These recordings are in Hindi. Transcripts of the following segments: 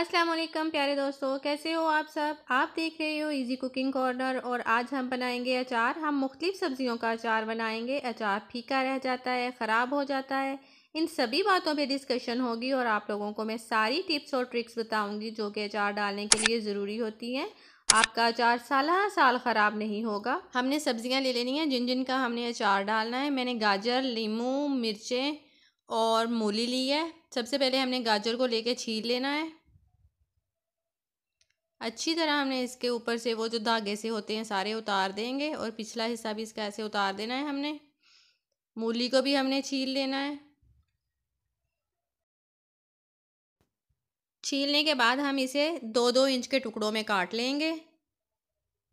अस्सलाम वालेकुम प्यारे दोस्तों कैसे हो आप सब आप देख रहे हो इजी कुकिंग कॉर्नर और आज हम बनाएंगे अचार हम मुख्तलिफ़ सब्ज़ियों का अचार बनाएंगे अचार फीका रह जाता है ख़राब हो जाता है इन सभी बातों पे डिस्कशन होगी और आप लोगों को मैं सारी टिप्स और ट्रिक्स बताऊंगी जो कि अचार डालने के लिए ज़रूरी होती हैं आपका अचार साल साल ख़राब नहीं होगा हमने सब्ज़ियाँ ले लेनी हैं जिन जिन का हमने अचार डालना है मैंने गाजर लीमू मिर्चें और मूली ली है सबसे पहले हमने गाजर को लेके छील लेना है अच्छी तरह हमने इसके ऊपर से वो जो धागे से होते हैं सारे उतार देंगे और पिछला हिस्सा भी इसका ऐसे उतार देना है हमने मूली को भी हमने छील लेना है छीलने के बाद हम इसे दो दो इंच के टुकड़ों में काट लेंगे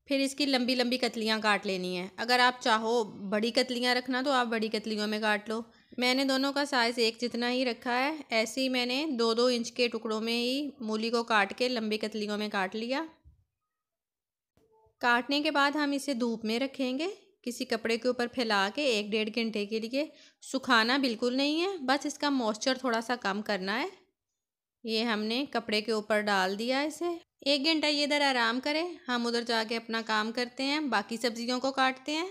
फिर इसकी लंबी लंबी कतलियाँ काट लेनी है अगर आप चाहो बड़ी कतलियाँ रखना तो आप बड़ी कतलियों में काट लो मैंने दोनों का साइज़ एक जितना ही रखा है ऐसे ही मैंने दो दो इंच के टुकड़ों में ही मूली को काट के लंबी कतलियों में काट लिया काटने के बाद हम इसे धूप में रखेंगे किसी कपड़े के ऊपर फैला के एक डेढ़ घंटे के लिए सुखाना बिल्कुल नहीं है बस इसका मॉइस्चर थोड़ा सा कम करना है ये हमने कपड़े के ऊपर डाल दिया इसे एक घंटा ये इधर आराम करें हम उधर जाके अपना काम करते हैं बाकी सब्जियों को काटते हैं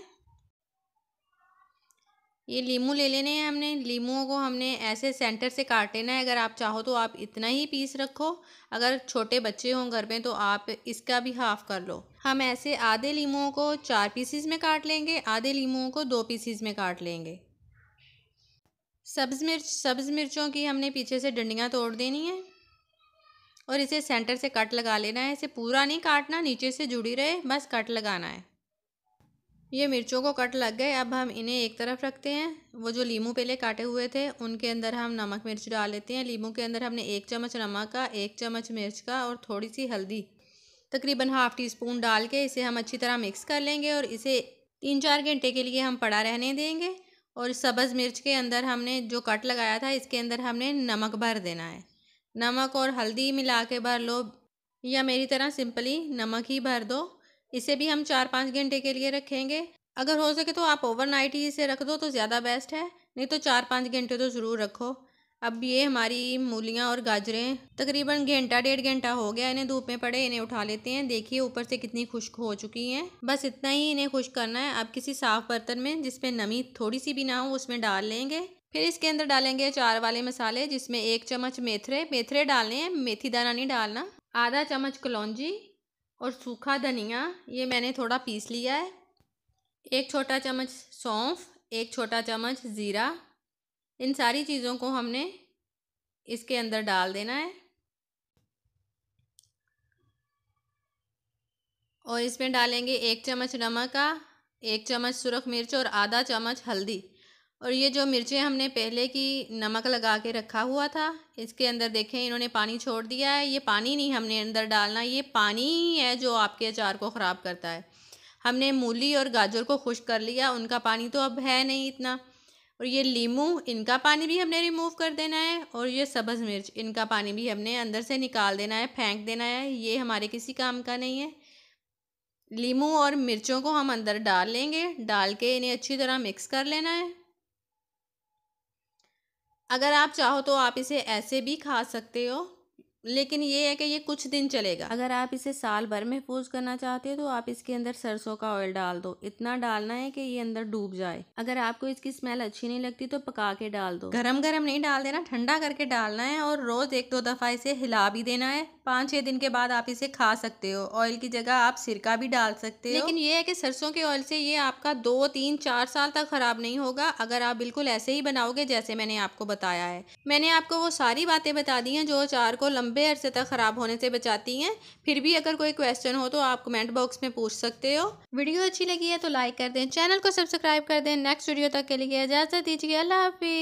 ये लीमू ले लेने हैं हमने लीमुओं को हमने ऐसे सेंटर से काट लेना है अगर आप चाहो तो आप इतना ही पीस रखो अगर छोटे बच्चे हों घर में तो आप इसका भी हाफ कर लो हम ऐसे आधे लीमुओं को चार पीसीज में काट लेंगे आधे लीमुओं को दो पीसीस में काट लेंगे सब्ज़ मिर्च सब्ज़ मिर्चों की हमने पीछे से डंडियाँ तोड़ देनी है और इसे सेंटर से कट लगा लेना है इसे पूरा नहीं काटना नीचे से जुड़ी रहे बस कट लगाना है ये मिर्चों को कट लग गए अब हम इन्हें एक तरफ रखते हैं वो जो लीमू पहले काटे हुए थे उनके अंदर हम नमक मिर्च डाल लेते हैं लीमू के अंदर हमने एक चम्मच नमक का एक चम्मच मिर्च का और थोड़ी सी हल्दी तकरीबन हाफ़ टी स्पून डाल के इसे हम अच्छी तरह मिक्स कर लेंगे और इसे तीन चार घंटे के लिए हम पड़ा रहने देंगे और सब्ज़ मिर्च के अंदर हमने जो कट लगाया था इसके अंदर हमने नमक भर देना है नमक और हल्दी मिला के भर लो या मेरी तरह सिंपली नमक ही भर दो इसे भी हम चार पाँच घंटे के लिए रखेंगे अगर हो सके तो आप ओवरनाइट ही इसे रख दो तो ज़्यादा बेस्ट है नहीं तो चार पाँच घंटे तो ज़रूर रखो अब ये हमारी मूलियाँ और गाजरें तकरीबन घंटा डेढ़ घंटा हो गया इन्हें धूप में पड़े इन्हें उठा लेते हैं देखिए ऊपर से कितनी खुश्क हो चुकी हैं बस इतना ही इन्हें खुश्क करना है आप किसी साफ़ बर्तन में जिसमें नमी थोड़ी सी भी ना हो उसमें डाल लेंगे फिर इसके अंदर डालेंगे चार वाले मसाले जिसमें एक चम्मच मेथरे मेथरे डालने हैं मेथी दाना नहीं डालना आधा चम्मच कलौजी और सूखा धनिया ये मैंने थोड़ा पीस लिया है एक छोटा चम्मच सौंफ एक छोटा चम्मच ज़ीरा इन सारी चीज़ों को हमने इसके अंदर डाल देना है और इसमें डालेंगे एक चम्मच नमक का एक चम्मच सुरख मिर्च और आधा चम्मच हल्दी और ये जो मिर्चें हमने पहले की नमक लगा के रखा हुआ था इसके अंदर देखें इन्होंने पानी छोड़ दिया है ये पानी नहीं हमने अंदर डालना ये पानी ही है जो आपके अचार को ख़राब करता है हमने मूली और गाजर को खुश कर लिया उनका पानी तो अब है नहीं इतना और ये लीमू इनका पानी भी हमने रिमूव कर देना है और ये सब्ज़ मिर्च इनका पानी भी हमने अंदर से निकाल देना है फेंक देना है ये हमारे किसी काम का नहीं है लीमू और मिर्चों को हम अंदर डाल लेंगे डाल के इन्हें अच्छी तरह मिक्स कर लेना है अगर आप चाहो तो आप इसे ऐसे भी खा सकते हो लेकिन ये है कि ये कुछ दिन चलेगा अगर आप इसे साल भर महफूज करना चाहते हो तो आप इसके अंदर सरसों का ऑयल डाल दो इतना डालना है कि ये अंदर डूब जाए अगर आपको इसकी स्मेल अच्छी नहीं लगती तो पका के डाल दो गरम गरम नहीं डाल देना ठंडा करके डालना है और रोज एक दो दफा इसे हिला भी देना है पाँच छह दिन के बाद आप इसे खा सकते हो ऑयल की जगह आप सिरका भी डाल सकते हो लेकिन ये है कि सरसों के ऑयल से ये आपका दो तीन चार साल तक खराब नहीं होगा अगर आप बिल्कुल ऐसे ही बनाओगे जैसे मैंने आपको बताया है मैंने आपको वो सारी बातें बता दी है जो अचार को लंबे लंबे अरसे तक ख़राब होने से बचाती हैं फिर भी अगर कोई क्वेश्चन हो तो आप कमेंट बॉक्स में पूछ सकते हो वीडियो अच्छी लगी है तो लाइक कर दें चैनल को सब्सक्राइब कर दें नेक्स्ट वीडियो तक के लिए इजाज़त दीजिए अल्लाह हाफि